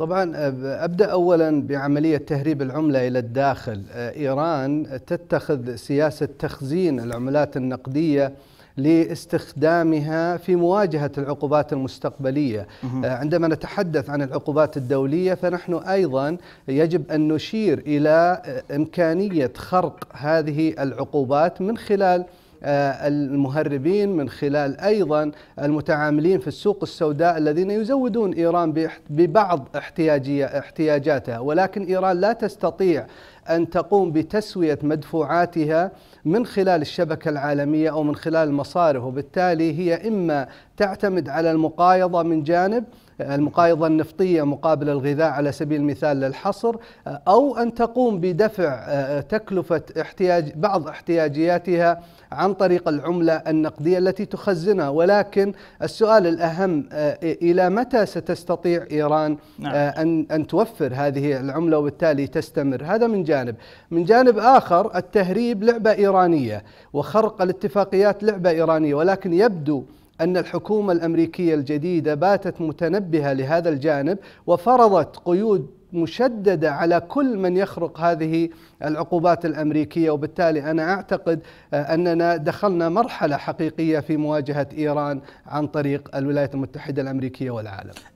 طبعا ابدا اولا بعمليه تهريب العمله الى الداخل آه، ايران تتخذ سياسه تخزين العملات النقديه لاستخدامها في مواجهة العقوبات المستقبلية آه، عندما نتحدث عن العقوبات الدولية فنحن أيضا يجب أن نشير إلى آه، إمكانية خرق هذه العقوبات من خلال آه، المهربين من خلال أيضا المتعاملين في السوق السوداء الذين يزودون إيران ببعض احتياجاتها ولكن إيران لا تستطيع أن تقوم بتسوية مدفوعاتها من خلال الشبكة العالمية أو من خلال المصارف وبالتالي هي إما تعتمد على المقايضة من جانب المقايضة النفطية مقابل الغذاء على سبيل المثال للحصر أو أن تقوم بدفع آه، تكلفة احتياج بعض احتياجياتها عن طريق العملة النقدية التي تخزنها ولكن السؤال الأهم آه، إلى متى ستستطيع إيران نعم. آه، أن أن توفر هذه العملة وبالتالي تستمر هذا من جانب من جانب آخر التهريب لعبة إيرانية وخرق الاتفاقيات لعبة إيرانية ولكن يبدو أن الحكومة الأمريكية الجديدة باتت متنبهة لهذا الجانب وفرضت قيود مشددة على كل من يخرق هذه العقوبات الأمريكية وبالتالي أنا أعتقد آه، أننا دخلنا مرحلة حقيقية في مواجهة إيران عن طريق الولايات المتحدة الأمريكية والعالم